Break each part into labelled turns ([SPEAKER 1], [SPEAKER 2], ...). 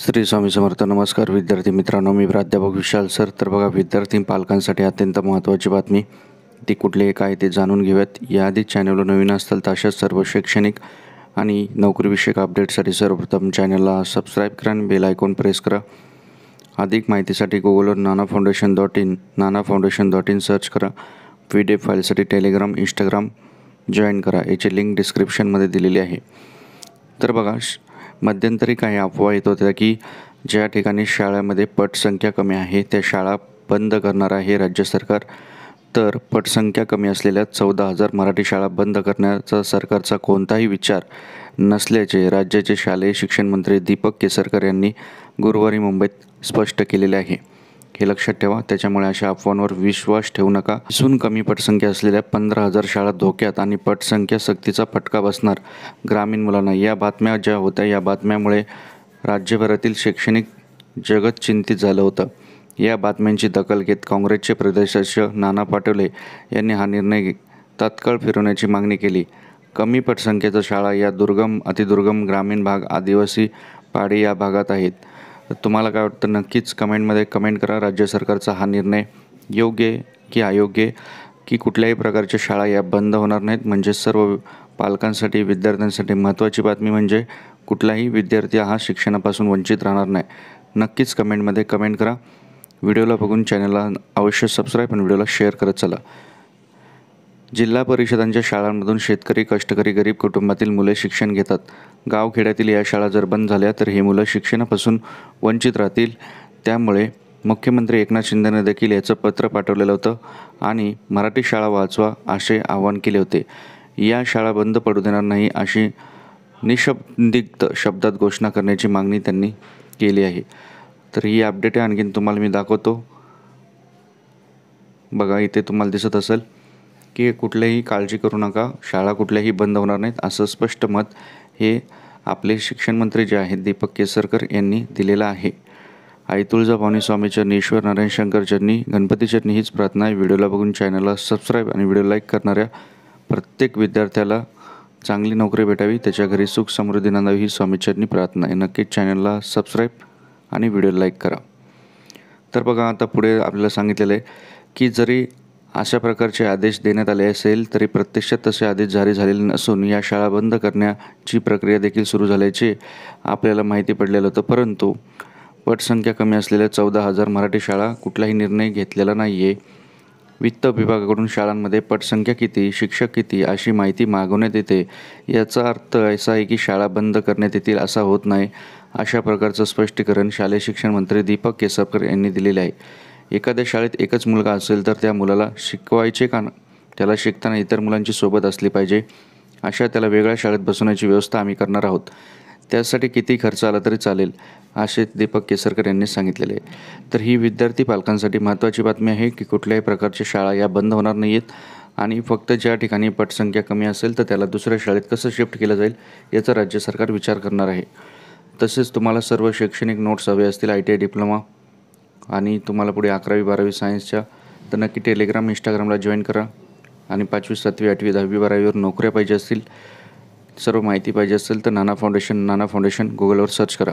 [SPEAKER 1] श्री स्वामी समर्थ नमस्कार विद्यार्थी मित्रांनो मी प्राध्यापक विशाल सर तर बघा विद्यार्थी पालकांसाठी अत्यंत महत्त्वाची बातमी ती कुठली काय ते जाणून घेऊयात याआधी चॅनलवर नवीन असतील तशाच सर्व शैक्षणिक आणि नोकरीविषयक अपडेटसाठी सर्वप्रथम चॅनलला सबस्क्राईब करा आणि बेल आयकॉन प्रेस करा अधिक माहितीसाठी गुगलवर Nana foundation dot in Nana foundation dot in search करा पी डी एफ फाईलसाठी टेलिग्राम इंस्टाग्राम जॉईन करा याची लिंक डिस्क्रिप्शनमध्ये दिलेली आहे तर बघा मध्यंतरी काही अफवा येत होत्या की ज्या ठिकाणी शाळेमध्ये पटसंख्या कमी आहे त्या शाळा बंद करणार आहे राज्य सरकार तर पटसंख्या कमी असलेल्या चौदा हजार मराठी शाळा बंद करण्याचा सरकारचा कोणताही विचार नसल्याचे राज्याचे शालेय शिक्षण मंत्री दीपक केसरकर यांनी गुरुवारी मुंबईत स्पष्ट केलेले आहे हे लक्षात ठेवा त्याच्यामुळे अशा अफवांवर विश्वास ठेवू नका असून कमी पटसंख्या असलेल्या पंधरा हजार शाळा धोक्यात आणि पटसंख्या सक्तीचा फटका बसणार ग्रामीण मुलांना या बातम्या ज्या होत्या या बातम्यामुळे राज्यभरातील शैक्षणिक जगत चिंतित झालं होतं या बातम्यांची दखल घेत काँग्रेसचे प्रदेशाध्यक्ष नाना पाटोले यांनी हा निर्णय तात्काळ फिरवण्याची मागणी केली कमी पटसंख्येच्या शाळा या दुर्गम अतिदुर्गम ग्रामीण भाग आदिवासी पाडी या भागात आहेत तुम्हाला काय वाटतं नक्कीच कमेंटमध्ये कमेंट करा राज्य सरकारचा हा निर्णय योग्य की अयोग्य की कुठल्याही प्रकारच्या शाळा या बंद होणार नाहीत म्हणजे सर्व पालकांसाठी विद्यार्थ्यांसाठी महत्त्वाची बातमी म्हणजे कुठलाही विद्यार्थी हा शिक्षणापासून वंचित राहणार नाही नक्कीच कमेंटमध्ये कमेंट करा व्हिडिओला बघून चॅनलला अवश्य सबस्क्राईब आणि व्हिडिओला शेअर करत चला जिल्हा परिषदांच्या शाळांमधून शेतकरी कष्टकरी गरीब कुटुंबातील मुले शिक्षण घेतात गावखेड्यातील या शाळा जर बंद झाल्या तर ही मुलं शिक्षणापासून वंचित राहतील त्यामुळे मुख्यमंत्री एकनाथ शिंदेने देखील याचं पत्र पाठवलेलं होतं आणि मराठी शाळा वाचवा असे आवाहन केले होते या शाळा बंद पडू देणार नाही अशी निशब्दिग्ध शब्दात घोषणा करण्याची मागणी त्यांनी केली आहे तर ही अपडेट आहे आणखीन तुम्हाला मी दाखवतो बघा इथे तुम्हाला दिसत असेल की कुठल्याही काळजी करू नका शाळा कुठल्याही बंद होणार नाहीत असं स्पष्ट मत हे आपले शिक्षण मंत्री जे आहेत दीपक केसरकर यांनी दिलेलं आहे आई तुळजाभवानी स्वामी ईश्वर नारायण शंकर चरणी गणपती चरणी हीच प्रार्थना आहे व्हिडिओला बघून चॅनलला सबस्क्राईब आणि व्हिडिओ लाईक करणाऱ्या प्रत्येक विद्यार्थ्याला चांगली नोकरी भेटावी त्याच्या घरी सुख समृद्धी नांदावी ही स्वामीचरणी प्रार्थना आहे नक्कीच चॅनलला सबस्क्राईब आणि व्हिडिओ लाईक करा तर बघा आता पुढे आपल्याला सांगितलेलं आहे की जरी अशा प्रकारचे आदेश देण्यात आले असेल तरी प्रत्यक्षात तसे आदेश जारी झालेले नसून या शाळा बंद करण्याची प्रक्रिया देखील सुरू झाल्याचे आपल्याला माहिती पडलेलं होतं परंतु पटसंख्या कमी असलेल्या चौदा हजार मराठी शाळा कुठलाही निर्णय घेतलेला नाही आहे वित्त विभागाकडून शाळांमध्ये पटसंख्या किती शिक्षक किती अशी माहिती मागवण्यात येते याचा अर्थ असा आहे की शाळा बंद करण्यात येतील असा होत नाही अशा प्रकारचं स्पष्टीकरण शालेय शिक्षण मंत्री दीपक केसरकर यांनी दिलेलं आहे एखाद्या शाळेत एकच मुलगा असेल तर त्या मुलाला शिकवायचे का त्याला शिकताना इतर मुलांची सोबत असली पाहिजे अशा त्याला वेगळ्या शाळेत बसवण्याची व्यवस्था आम्ही करणार आहोत त्यासाठी किती खर्च आला तरी चालेल असे दीपक केसरकर यांनी सांगितलेले आहे तर ही विद्यार्थी पालकांसाठी महत्त्वाची बातमी आहे की कुठल्याही प्रकारच्या शाळा या बंद होणार नाही आहेत आणि फक्त ज्या ठिकाणी पटसंख्या कमी असेल तर त्याला दुसऱ्या शाळेत कसं शिफ्ट केलं जाईल याचा राज्य सरकार विचार करणार आहे तसेच तुम्हाला सर्व शैक्षणिक नोट्स हवे असतील आय टी आय डिप्लोमा आणि तुम्हाला पुढे अकरावी बारावी सायन्सच्या तर नक्की टेलिग्राम इंस्टाग्रामला जॉईन करा आणि पाचवी सातवी आठवी दहावी बारावीवर नोकऱ्या पाहिजे असतील सर्व माहिती पाहिजे असेल तर नाना फाउंडेशन नाना फाउंडेशन गुगलवर सर्च करा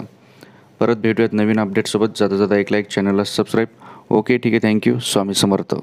[SPEAKER 1] परत भेटूयात नवीन अपडेटसोबत जाता जाता एक लाईक चॅनलला सबस्क्राईब ओके ठीक आहे थँक्यू स्वामी समर्थ